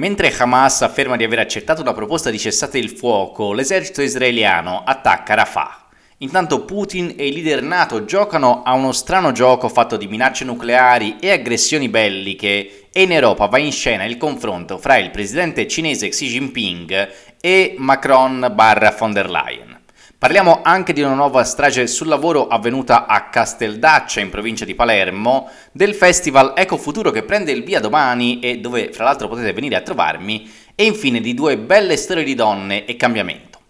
Mentre Hamas afferma di aver accettato la proposta di cessate il fuoco, l'esercito israeliano attacca Rafah. Intanto Putin e il leader NATO giocano a uno strano gioco fatto di minacce nucleari e aggressioni belliche e in Europa va in scena il confronto fra il presidente cinese Xi Jinping e Macron barra von der Leyen. Parliamo anche di una nuova strage sul lavoro avvenuta a Casteldaccia in provincia di Palermo, del festival Ecofuturo che prende il via domani e dove fra l'altro potete venire a trovarmi, e infine di due belle storie di donne e cambiamento.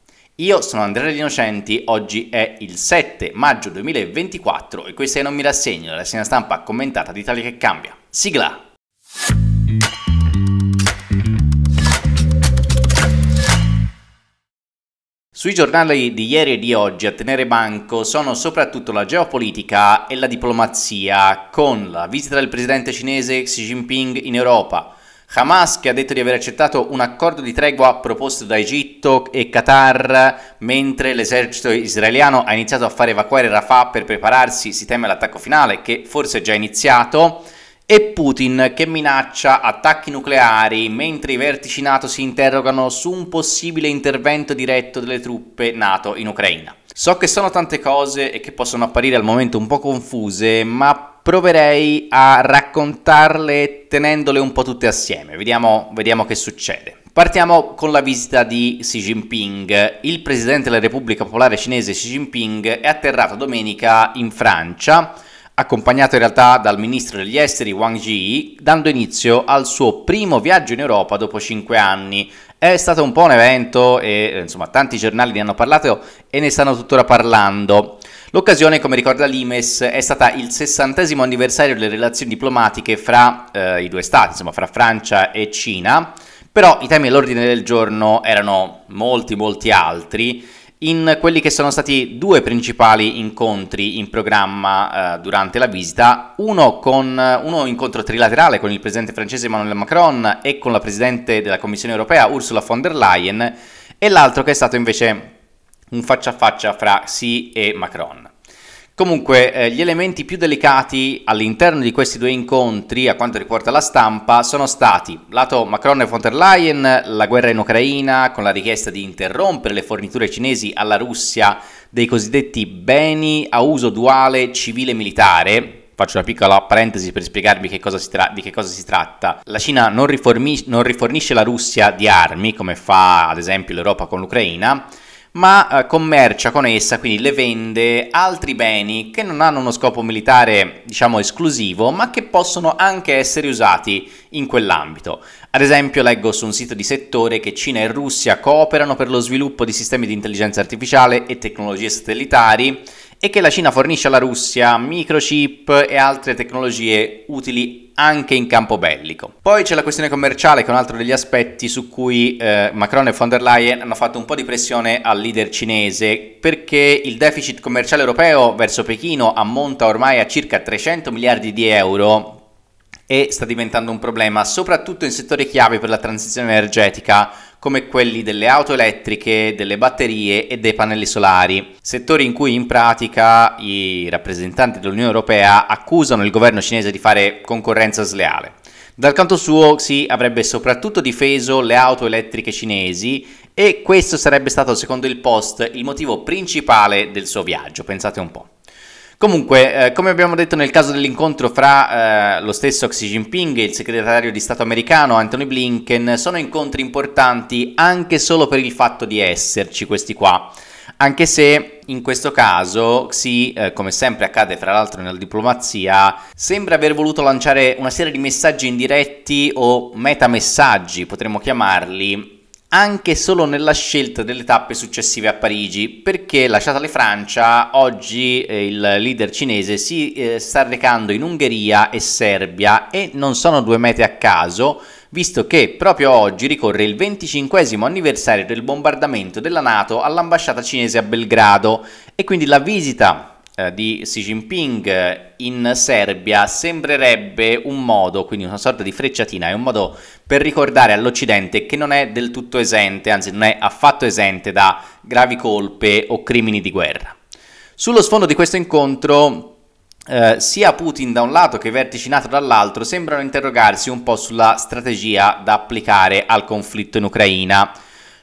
Io sono Andrea Innocenti, oggi è il 7 maggio 2024 e questa è Non mi rassegno, la rassegna stampa commentata di Italia che cambia. Sigla! Sui giornali di ieri e di oggi a tenere banco sono soprattutto la geopolitica e la diplomazia, con la visita del presidente cinese Xi Jinping in Europa, Hamas che ha detto di aver accettato un accordo di tregua proposto da Egitto e Qatar, mentre l'esercito israeliano ha iniziato a far evacuare Rafah per prepararsi, si teme all'attacco finale che forse è già iniziato. E Putin che minaccia attacchi nucleari mentre i vertici NATO si interrogano su un possibile intervento diretto delle truppe NATO in Ucraina. So che sono tante cose e che possono apparire al momento un po' confuse, ma proverei a raccontarle tenendole un po' tutte assieme. Vediamo, vediamo che succede. Partiamo con la visita di Xi Jinping. Il presidente della Repubblica Popolare Cinese Xi Jinping è atterrato domenica in Francia accompagnato in realtà dal ministro degli esteri Wang Yi, dando inizio al suo primo viaggio in Europa dopo cinque anni. È stato un po' un evento e eh, insomma tanti giornali ne hanno parlato e ne stanno tuttora parlando. L'occasione, come ricorda l'IMES, è stata il sessantesimo anniversario delle relazioni diplomatiche fra eh, i due stati, insomma fra Francia e Cina, però i temi all'ordine del giorno erano molti molti altri in quelli che sono stati due principali incontri in programma eh, durante la visita, uno con uno incontro trilaterale con il presidente francese Emmanuel Macron e con la presidente della Commissione europea Ursula von der Leyen e l'altro che è stato invece un faccia a faccia fra Xi e Macron. Comunque eh, gli elementi più delicati all'interno di questi due incontri, a quanto riporta la stampa, sono stati lato Macron e von der Leyen, la guerra in Ucraina con la richiesta di interrompere le forniture cinesi alla Russia dei cosiddetti beni a uso duale civile militare, faccio una piccola parentesi per spiegarvi che cosa tra- di che cosa si tratta. La Cina non, riformi- non rifornisce la Russia di armi, come fa ad esempio l'Europa con l'Ucraina, ma eh, commercia con essa, quindi le vende altri beni che non hanno uno scopo militare, diciamo, esclusivo, ma che possono anche essere usati in quell'ambito. Ad esempio, leggo su un sito di settore che Cina e Russia cooperano per lo sviluppo di sistemi di intelligenza artificiale e tecnologie satellitari e che la Cina fornisce alla Russia microchip e altre tecnologie utili anche in campo bellico. Poi c'è la questione commerciale che è un altro degli aspetti su cui eh, Macron e von der Leyen hanno fatto un po' di pressione al leader cinese perché il deficit commerciale europeo verso Pechino ammonta ormai a circa 300 miliardi di euro e sta diventando un problema soprattutto in settori chiave per la transizione energetica come quelli delle auto elettriche, delle batterie e dei pannelli solari, settori in cui in pratica i rappresentanti dell'Unione Europea accusano il governo cinese di fare concorrenza sleale. Dal canto suo si avrebbe soprattutto difeso le auto elettriche cinesi e questo sarebbe stato secondo il Post il motivo principale del suo viaggio, pensate un po'. Comunque, eh, come abbiamo detto nel caso dell'incontro fra eh, lo stesso Xi Jinping e il segretario di Stato americano Anthony Blinken, sono incontri importanti anche solo per il fatto di esserci questi qua. Anche se in questo caso Xi, eh, come sempre accade fra l'altro nella diplomazia, sembra aver voluto lanciare una serie di messaggi indiretti o metamessaggi, potremmo chiamarli, anche solo nella scelta delle tappe successive a Parigi, perché lasciata le Francia, oggi eh, il leader cinese si eh, sta recando in Ungheria e Serbia e non sono due mete a caso, visto che proprio oggi ricorre il 25 anniversario del bombardamento della Nato all'ambasciata cinese a Belgrado e quindi la visita eh, di Xi Jinping in Serbia sembrerebbe un modo, quindi una sorta di frecciatina, è un modo per ricordare all'Occidente che non è del tutto esente, anzi non è affatto esente da gravi colpe o crimini di guerra. Sullo sfondo di questo incontro eh, sia Putin da un lato che i vertici NATO dall'altro sembrano interrogarsi un po' sulla strategia da applicare al conflitto in Ucraina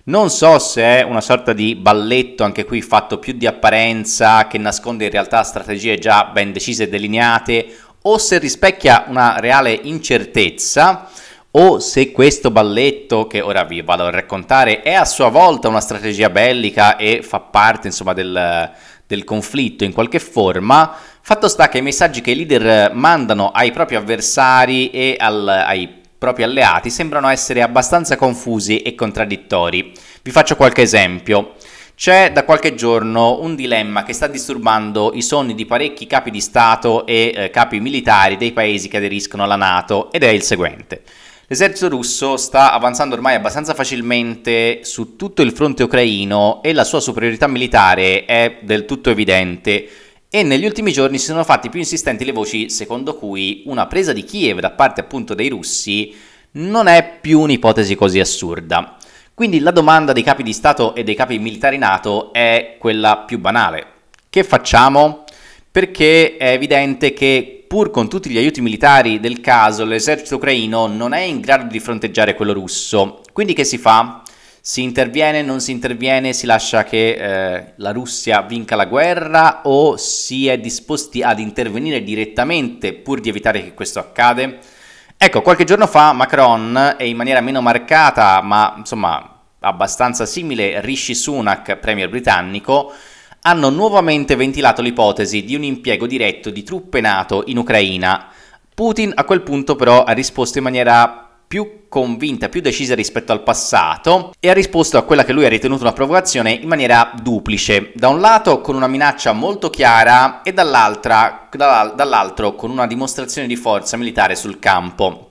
non so se è una sorta di balletto, anche qui fatto più di apparenza, che nasconde in realtà strategie già ben decise e delineate, o se rispecchia una reale incertezza, o se questo balletto, che ora vi vado a raccontare, è a sua volta una strategia bellica e fa parte insomma del, del conflitto in qualche forma, fatto sta che i messaggi che i leader mandano ai propri avversari e al, ai propri alleati sembrano essere abbastanza confusi e contraddittori. Vi faccio qualche esempio. C'è da qualche giorno un dilemma che sta disturbando i sonni di parecchi capi di Stato e eh, capi militari dei paesi che aderiscono alla Nato ed è il seguente. L'esercito russo sta avanzando ormai abbastanza facilmente su tutto il fronte ucraino e la sua superiorità militare è del tutto evidente e negli ultimi giorni si sono fatti più insistenti le voci secondo cui una presa di Kiev da parte appunto dei russi non è più un'ipotesi così assurda. Quindi la domanda dei capi di Stato e dei capi militari NATO è quella più banale. Che facciamo? Perché è evidente che pur con tutti gli aiuti militari del caso l'esercito ucraino non è in grado di fronteggiare quello russo. Quindi che si fa? si interviene, non si interviene, si lascia che eh, la Russia vinca la guerra o si è disposti ad intervenire direttamente pur di evitare che questo accade? Ecco, qualche giorno fa Macron e in maniera meno marcata, ma insomma abbastanza simile, Rishi Sunak, premier britannico, hanno nuovamente ventilato l'ipotesi di un impiego diretto di truppe NATO in Ucraina. Putin a quel punto però ha risposto in maniera più convinta, più decisa rispetto al passato e ha risposto a quella che lui ha ritenuto una provocazione in maniera duplice, da un lato con una minaccia molto chiara e dall'altra, dall'altro con una dimostrazione di forza militare sul campo.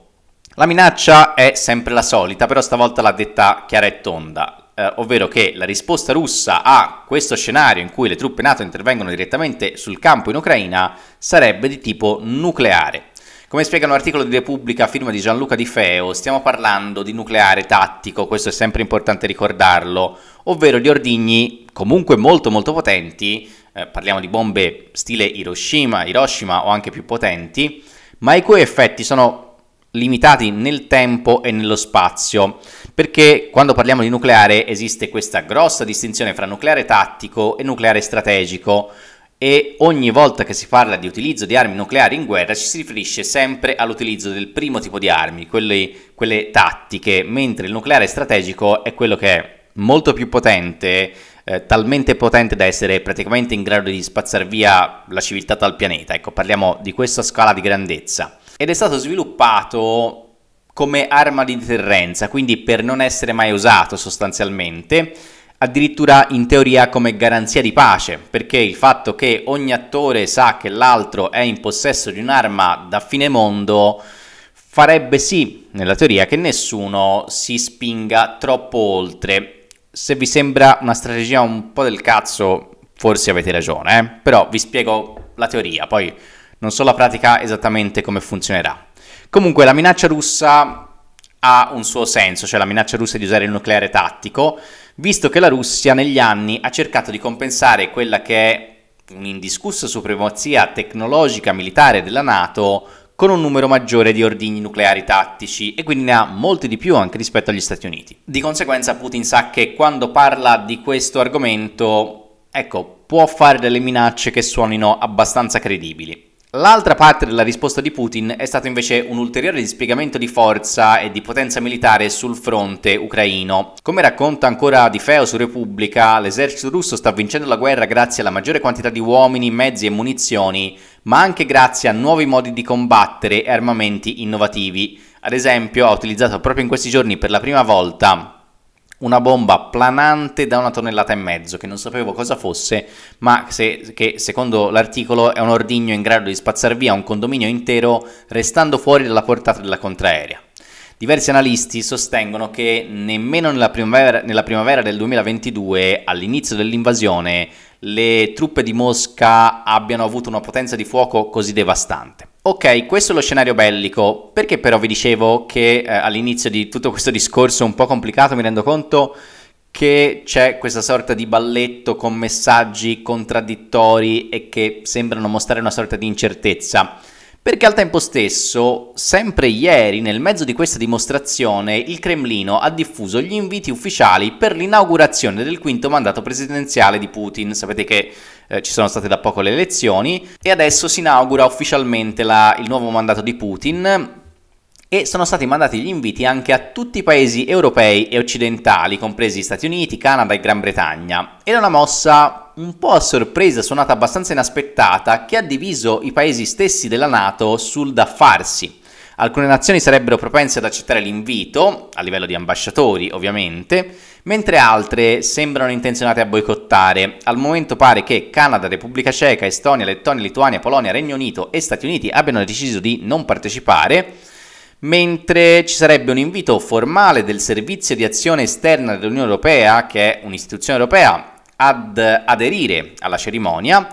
La minaccia è sempre la solita, però stavolta l'ha detta chiara e tonda, eh, ovvero che la risposta russa a questo scenario in cui le truppe NATO intervengono direttamente sul campo in Ucraina sarebbe di tipo nucleare. Come spiega un articolo di Repubblica a firma di Gianluca Di Feo, stiamo parlando di nucleare tattico, questo è sempre importante ricordarlo, ovvero di ordigni comunque molto molto potenti, eh, parliamo di bombe stile Hiroshima, Hiroshima o anche più potenti, ma i cui effetti sono limitati nel tempo e nello spazio, perché quando parliamo di nucleare esiste questa grossa distinzione fra nucleare tattico e nucleare strategico e ogni volta che si parla di utilizzo di armi nucleari in guerra ci si riferisce sempre all'utilizzo del primo tipo di armi, quelle, quelle tattiche, mentre il nucleare strategico è quello che è molto più potente, eh, talmente potente da essere praticamente in grado di spazzare via la civiltà dal pianeta. Ecco, parliamo di questa scala di grandezza. Ed è stato sviluppato come arma di deterrenza, quindi per non essere mai usato sostanzialmente addirittura in teoria come garanzia di pace, perché il fatto che ogni attore sa che l'altro è in possesso di un'arma da fine mondo farebbe sì, nella teoria, che nessuno si spinga troppo oltre. Se vi sembra una strategia un po' del cazzo, forse avete ragione, eh? però vi spiego la teoria, poi non so la pratica esattamente come funzionerà. Comunque la minaccia russa ha un suo senso, cioè la minaccia russa di usare il nucleare tattico, visto che la Russia negli anni ha cercato di compensare quella che è un'indiscussa supremazia tecnologica militare della Nato con un numero maggiore di ordigni nucleari tattici e quindi ne ha molti di più anche rispetto agli Stati Uniti. Di conseguenza Putin sa che quando parla di questo argomento, ecco, può fare delle minacce che suonino abbastanza credibili. L'altra parte della risposta di Putin è stato invece un ulteriore dispiegamento di forza e di potenza militare sul fronte ucraino. Come racconta ancora Di Feo su Repubblica, l'esercito russo sta vincendo la guerra grazie alla maggiore quantità di uomini, mezzi e munizioni, ma anche grazie a nuovi modi di combattere e armamenti innovativi. Ad esempio, ha utilizzato proprio in questi giorni per la prima volta una bomba planante da una tonnellata e mezzo, che non sapevo cosa fosse, ma se, che secondo l'articolo è un ordigno in grado di spazzar via un condominio intero restando fuori dalla portata della contraerea. Diversi analisti sostengono che nemmeno nella primavera, nella primavera del 2022, all'inizio dell'invasione, le truppe di Mosca abbiano avuto una potenza di fuoco così devastante. Ok, questo è lo scenario bellico. Perché però vi dicevo che eh, all'inizio di tutto questo discorso un po' complicato mi rendo conto che c'è questa sorta di balletto con messaggi contraddittori e che sembrano mostrare una sorta di incertezza perché al tempo stesso, sempre ieri, nel mezzo di questa dimostrazione, il Cremlino ha diffuso gli inviti ufficiali per l'inaugurazione del quinto mandato presidenziale di Putin. Sapete che eh, ci sono state da poco le elezioni e adesso si inaugura ufficialmente la, il nuovo mandato di Putin e sono stati mandati gli inviti anche a tutti i paesi europei e occidentali, compresi Stati Uniti, Canada e Gran Bretagna. Ed è una mossa un po' a sorpresa, suonata abbastanza inaspettata, che ha diviso i paesi stessi della Nato sul da farsi. Alcune nazioni sarebbero propense ad accettare l'invito, a livello di ambasciatori ovviamente, mentre altre sembrano intenzionate a boicottare. Al momento pare che Canada, Repubblica Ceca, Estonia, Lettonia, Lituania, Polonia, Regno Unito e Stati Uniti abbiano deciso di non partecipare mentre ci sarebbe un invito formale del Servizio di Azione Esterna dell'Unione Europea, che è un'istituzione europea, ad aderire alla cerimonia.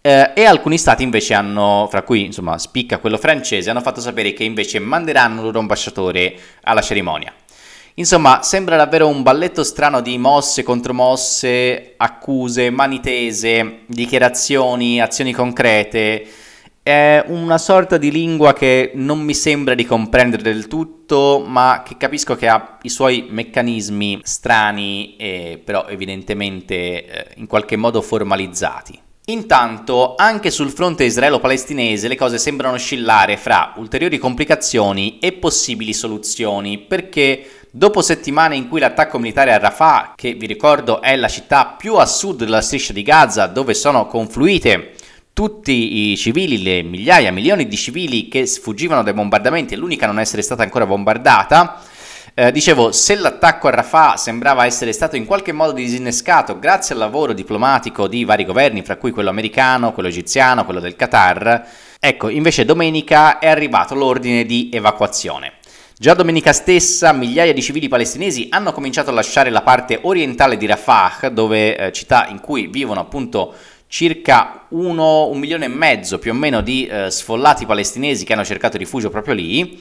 Eh, e alcuni stati invece hanno, fra cui insomma spicca quello francese, hanno fatto sapere che invece manderanno il loro ambasciatore alla cerimonia. Insomma, sembra davvero un balletto strano di mosse, contromosse, accuse, mani tese, dichiarazioni, azioni concrete. È una sorta di lingua che non mi sembra di comprendere del tutto, ma che capisco che ha i suoi meccanismi strani e però evidentemente eh, in qualche modo formalizzati. Intanto, anche sul fronte israelo-palestinese le cose sembrano oscillare fra ulteriori complicazioni e possibili soluzioni, perché Dopo settimane in cui l'attacco militare a Rafah, che vi ricordo è la città più a sud della striscia di Gaza, dove sono confluite tutti i civili, le migliaia, milioni di civili che sfuggivano dai bombardamenti e l'unica a non essere stata ancora bombardata. Eh, dicevo, se l'attacco a Rafah sembrava essere stato in qualche modo disinnescato grazie al lavoro diplomatico di vari governi, fra cui quello americano, quello egiziano, quello del Qatar, ecco, invece domenica è arrivato l'ordine di evacuazione. Già domenica stessa migliaia di civili palestinesi hanno cominciato a lasciare la parte orientale di Rafah, dove, eh, città in cui vivono appunto circa 1 milione e mezzo più o meno di eh, sfollati palestinesi che hanno cercato rifugio proprio lì.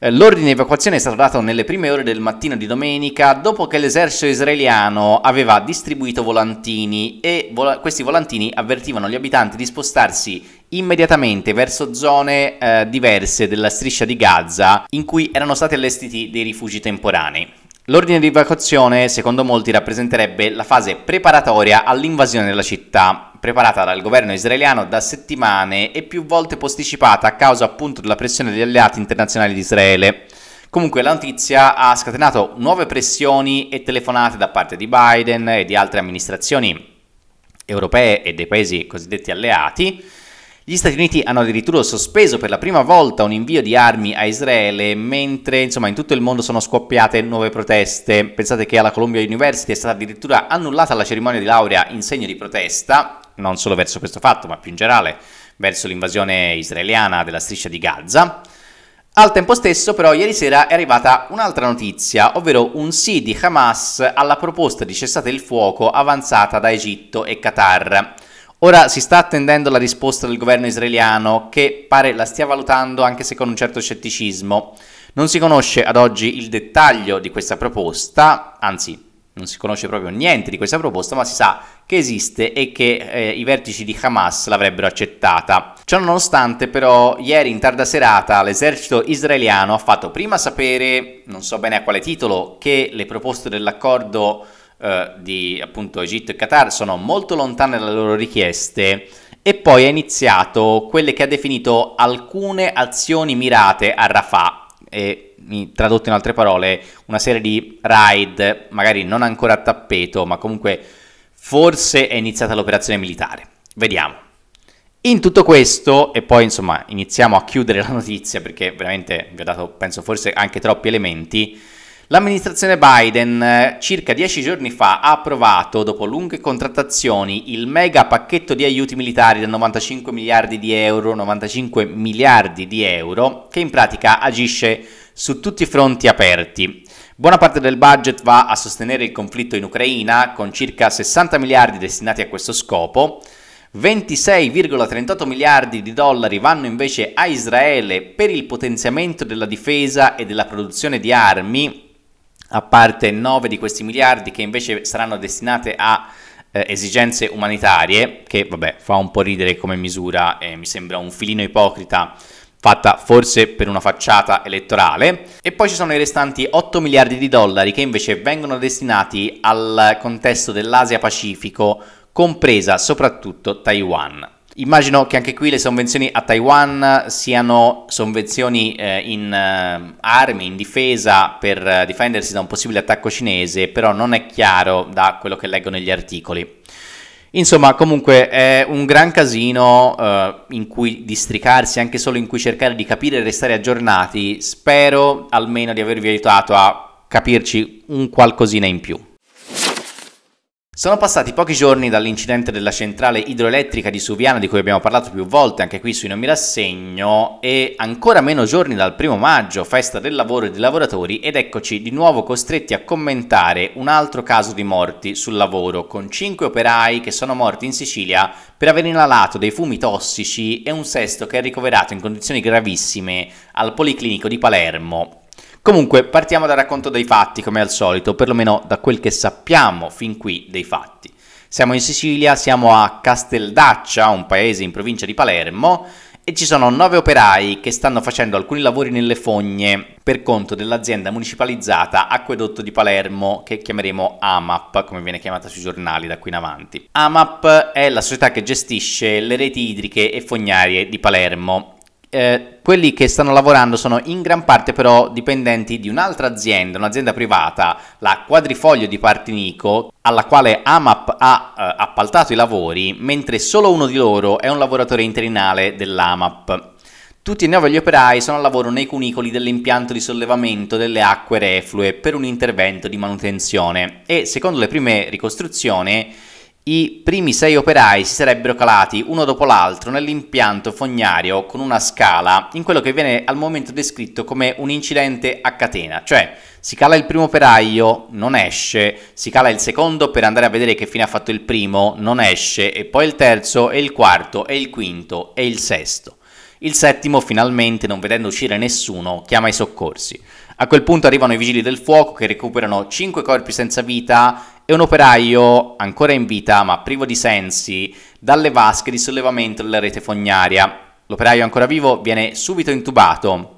Eh, l'ordine di evacuazione è stato dato nelle prime ore del mattino di domenica dopo che l'esercito israeliano aveva distribuito volantini e vol- questi volantini avvertivano gli abitanti di spostarsi immediatamente verso zone eh, diverse della striscia di Gaza in cui erano stati allestiti dei rifugi temporanei. L'ordine di evacuazione, secondo molti, rappresenterebbe la fase preparatoria all'invasione della città, preparata dal governo israeliano da settimane e più volte posticipata a causa appunto della pressione degli alleati internazionali di Israele. Comunque la notizia ha scatenato nuove pressioni e telefonate da parte di Biden e di altre amministrazioni europee e dei paesi cosiddetti alleati, gli Stati Uniti hanno addirittura sospeso per la prima volta un invio di armi a Israele, mentre insomma in tutto il mondo sono scoppiate nuove proteste. Pensate che alla Columbia University è stata addirittura annullata la cerimonia di laurea in segno di protesta, non solo verso questo fatto, ma più in generale verso l'invasione israeliana della striscia di Gaza. Al tempo stesso, però, ieri sera è arrivata un'altra notizia, ovvero un sì di Hamas alla proposta di cessate il fuoco avanzata da Egitto e Qatar. Ora si sta attendendo la risposta del governo israeliano che pare la stia valutando anche se con un certo scetticismo. Non si conosce ad oggi il dettaglio di questa proposta, anzi non si conosce proprio niente di questa proposta, ma si sa che esiste e che eh, i vertici di Hamas l'avrebbero accettata. Ciononostante, però, ieri in tarda serata l'esercito israeliano ha fatto prima sapere, non so bene a quale titolo, che le proposte dell'accordo eh, di appunto Egitto e Qatar sono molto lontane dalle loro richieste e poi ha iniziato quelle che ha definito alcune azioni mirate a Rafah e tradotto in altre parole una serie di raid magari non ancora a tappeto ma comunque forse è iniziata l'operazione militare vediamo in tutto questo, e poi insomma iniziamo a chiudere la notizia perché veramente vi ho dato, penso, forse anche troppi elementi, L'amministrazione Biden eh, circa dieci giorni fa ha approvato, dopo lunghe contrattazioni, il mega pacchetto di aiuti militari da 95 miliardi di euro, 95 miliardi di euro, che in pratica agisce su tutti i fronti aperti. Buona parte del budget va a sostenere il conflitto in Ucraina, con circa 60 miliardi destinati a questo scopo. 26,38 miliardi di dollari vanno invece a Israele per il potenziamento della difesa e della produzione di armi, a parte 9 di questi miliardi che invece saranno destinate a eh, esigenze umanitarie, che vabbè fa un po' ridere come misura e eh, mi sembra un filino ipocrita fatta forse per una facciata elettorale. E poi ci sono i restanti 8 miliardi di dollari che invece vengono destinati al contesto dell'Asia Pacifico, compresa soprattutto Taiwan. Immagino che anche qui le sovvenzioni a Taiwan siano sovvenzioni eh, in eh, armi, in difesa per eh, difendersi da un possibile attacco cinese, però non è chiaro da quello che leggo negli articoli. Insomma, comunque è un gran casino eh, in cui districarsi, anche solo in cui cercare di capire e restare aggiornati. Spero almeno di avervi aiutato a capirci un qualcosina in più. Sono passati pochi giorni dall'incidente della centrale idroelettrica di Suviana, di cui abbiamo parlato più volte anche qui sui Non Mi Rassegno, e ancora meno giorni dal primo maggio, festa del lavoro e dei lavoratori, ed eccoci di nuovo costretti a commentare un altro caso di morti sul lavoro, con 5 operai che sono morti in Sicilia per aver inalato dei fumi tossici e un sesto che è ricoverato in condizioni gravissime al Policlinico di Palermo. Comunque, partiamo dal racconto dei fatti, come al solito, perlomeno da quel che sappiamo fin qui dei fatti. Siamo in Sicilia, siamo a Casteldaccia, un paese in provincia di Palermo, e ci sono nove operai che stanno facendo alcuni lavori nelle fogne per conto dell'azienda municipalizzata Acquedotto di Palermo, che chiameremo AMAP, come viene chiamata sui giornali da qui in avanti. AMAP è la società che gestisce le reti idriche e fognarie di Palermo eh, quelli che stanno lavorando sono in gran parte però dipendenti di un'altra azienda, un'azienda privata, la Quadrifoglio di Partinico, alla quale AMAP ha eh, appaltato i lavori, mentre solo uno di loro è un lavoratore interinale dell'AMAP. Tutti e nove gli operai sono al lavoro nei cunicoli dell'impianto di sollevamento delle acque reflue per un intervento di manutenzione e, secondo le prime ricostruzioni, i primi sei operai si sarebbero calati uno dopo l'altro nell'impianto fognario con una scala in quello che viene al momento descritto come un incidente a catena, cioè si cala il primo operaio, non esce, si cala il secondo per andare a vedere che fine ha fatto il primo, non esce, e poi il terzo, e il quarto, e il quinto, e il sesto. Il settimo finalmente, non vedendo uscire nessuno, chiama i soccorsi. A quel punto arrivano i vigili del fuoco che recuperano 5 corpi senza vita e un operaio ancora in vita ma privo di sensi dalle vasche di sollevamento della rete fognaria. L'operaio ancora vivo viene subito intubato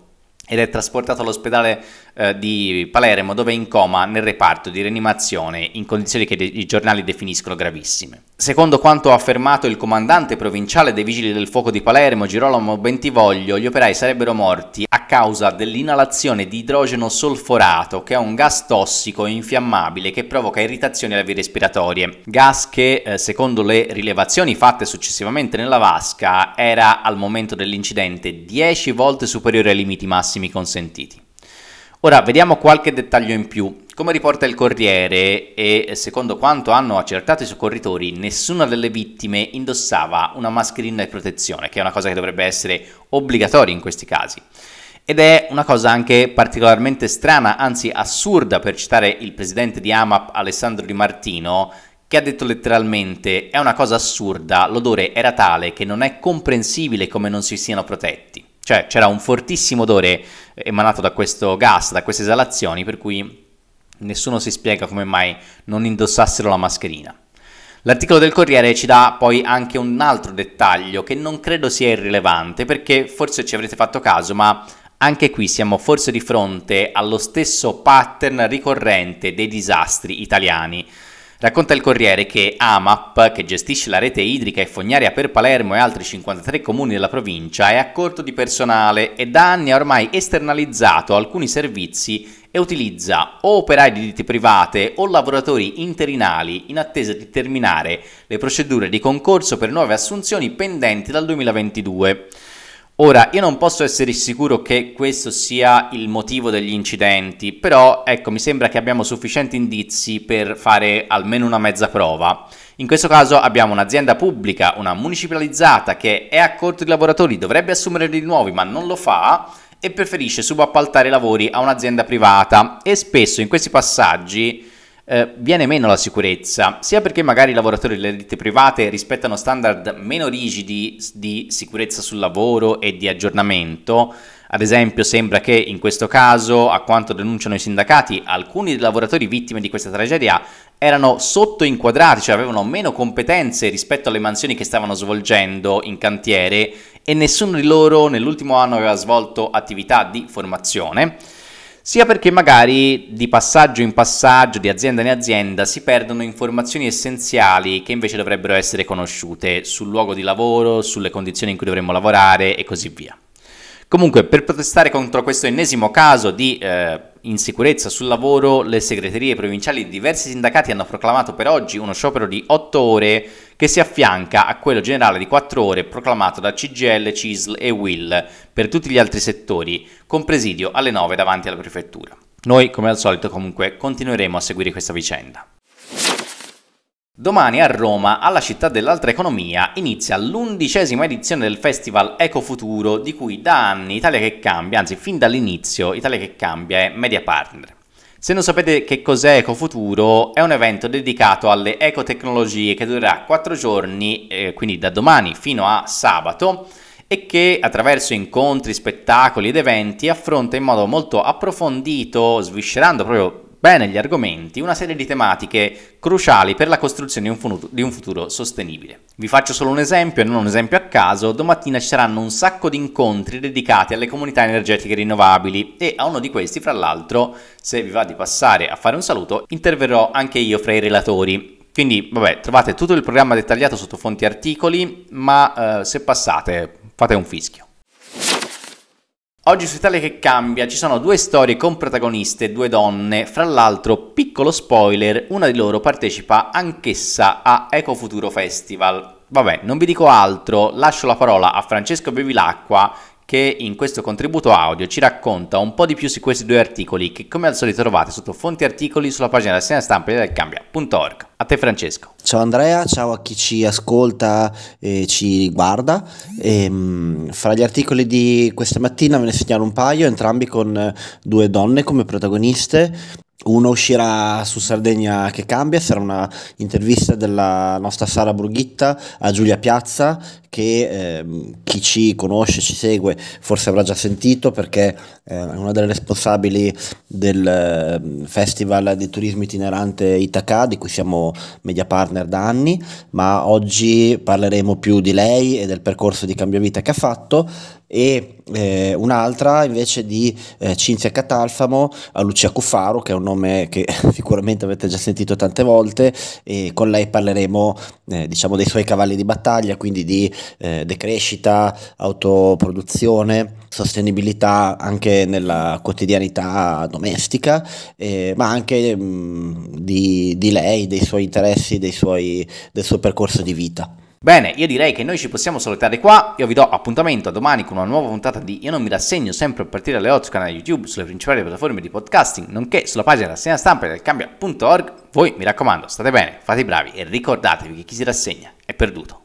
ed è trasportato all'ospedale eh, di Palermo dove è in coma nel reparto di rianimazione in condizioni che de- i giornali definiscono gravissime. Secondo quanto ha affermato il comandante provinciale dei Vigili del Fuoco di Palermo, Girolamo Bentivoglio, gli operai sarebbero morti a causa dell'inalazione di idrogeno solforato, che è un gas tossico e infiammabile che provoca irritazioni alle vie respiratorie. Gas che, eh, secondo le rilevazioni fatte successivamente nella vasca, era al momento dell'incidente 10 volte superiore ai limiti massimi consentiti. Ora vediamo qualche dettaglio in più. Come riporta il Corriere e secondo quanto hanno accertato i soccorritori, nessuna delle vittime indossava una mascherina di protezione, che è una cosa che dovrebbe essere obbligatoria in questi casi. Ed è una cosa anche particolarmente strana, anzi assurda, per citare il presidente di AMAP Alessandro Di Martino, che ha detto letteralmente è una cosa assurda, l'odore era tale che non è comprensibile come non si siano protetti. Cioè c'era un fortissimo odore emanato da questo gas, da queste esalazioni, per cui nessuno si spiega come mai non indossassero la mascherina. L'articolo del Corriere ci dà poi anche un altro dettaglio che non credo sia irrilevante perché forse ci avrete fatto caso, ma anche qui siamo forse di fronte allo stesso pattern ricorrente dei disastri italiani. Racconta il Corriere che AMAP, che gestisce la rete idrica e fognaria per Palermo e altri 53 comuni della provincia, è a corto di personale e da anni ha ormai esternalizzato alcuni servizi e utilizza o operai di ditte private o lavoratori interinali in attesa di terminare le procedure di concorso per nuove assunzioni pendenti dal 2022. Ora, io non posso essere sicuro che questo sia il motivo degli incidenti, però ecco, mi sembra che abbiamo sufficienti indizi per fare almeno una mezza prova. In questo caso abbiamo un'azienda pubblica, una municipalizzata che è a corto di lavoratori, dovrebbe assumere di nuovi ma non lo fa e preferisce subappaltare i lavori a un'azienda privata e spesso in questi passaggi eh, viene meno la sicurezza, sia perché magari i lavoratori delle ditte private rispettano standard meno rigidi di sicurezza sul lavoro e di aggiornamento, ad esempio sembra che in questo caso, a quanto denunciano i sindacati, alcuni dei lavoratori vittime di questa tragedia erano sottoinquadrati, cioè avevano meno competenze rispetto alle mansioni che stavano svolgendo in cantiere e nessuno di loro nell'ultimo anno aveva svolto attività di formazione sia perché magari di passaggio in passaggio, di azienda in azienda, si perdono informazioni essenziali che invece dovrebbero essere conosciute sul luogo di lavoro, sulle condizioni in cui dovremmo lavorare e così via. Comunque, per protestare contro questo ennesimo caso di eh, insicurezza sul lavoro, le segreterie provinciali di diversi sindacati hanno proclamato per oggi uno sciopero di 8 ore che si affianca a quello generale di 4 ore proclamato da CGL, CISL e WILL per tutti gli altri settori, con presidio alle 9 davanti alla prefettura. Noi, come al solito, comunque continueremo a seguire questa vicenda. Domani a Roma, alla città dell'altra economia, inizia l'undicesima edizione del festival Ecofuturo, di cui da anni Italia che cambia, anzi fin dall'inizio Italia che cambia è media partner. Se non sapete che cos'è Ecofuturo, è un evento dedicato alle ecotecnologie che durerà 4 giorni, eh, quindi da domani fino a sabato, e che attraverso incontri, spettacoli ed eventi affronta in modo molto approfondito, sviscerando proprio bene gli argomenti, una serie di tematiche cruciali per la costruzione di un, futuro, di un futuro sostenibile. Vi faccio solo un esempio non un esempio a caso, domattina ci saranno un sacco di incontri dedicati alle comunità energetiche rinnovabili e a uno di questi, fra l'altro, se vi va di passare a fare un saluto, interverrò anche io fra i relatori. Quindi, vabbè, trovate tutto il programma dettagliato sotto fonti articoli, ma eh, se passate fate un fischio. Oggi su Italia che cambia ci sono due storie con protagoniste, due donne, fra l'altro piccolo spoiler, una di loro partecipa anch'essa a Ecofuturo Festival. Vabbè, non vi dico altro, lascio la parola a Francesco Bevilacqua che in questo contributo audio ci racconta un po' di più su questi due articoli che come al solito trovate sotto fonti articoli sulla pagina della segna stampa italiacambia.org. A te Francesco. Ciao Andrea, ciao a chi ci ascolta e ci guarda. E, ehm, fra gli articoli di questa mattina ve ne segnalo un paio, entrambi con due donne come protagoniste. Uno uscirà su Sardegna che cambia, sarà una intervista della nostra Sara Brughitta a Giulia Piazza che eh, chi ci conosce, ci segue, forse avrà già sentito perché eh, è una delle responsabili del eh, Festival di Turismo Itinerante Itaca di cui siamo media partner da anni, ma oggi parleremo più di lei e del percorso di cambio vita che ha fatto e eh, un'altra invece di eh, Cinzia Catalfamo a Lucia Cuffaro che è un nome che sicuramente avete già sentito tante volte e con lei parleremo eh, diciamo dei suoi cavalli di battaglia quindi di eh, decrescita, autoproduzione, sostenibilità anche nella quotidianità domestica eh, ma anche mh, mm, di, di lei, dei suoi suoi interessi, suoi, del suo percorso di vita. Bene, io direi che noi ci possiamo salutare qua, io vi do appuntamento a domani con una nuova puntata di Io non mi rassegno sempre a partire dalle 8 canale YouTube, sulle principali piattaforme di podcasting, nonché sulla pagina rassegna stampa del cambia.org. Voi mi raccomando, state bene, fate i bravi e ricordatevi che chi si rassegna è perduto.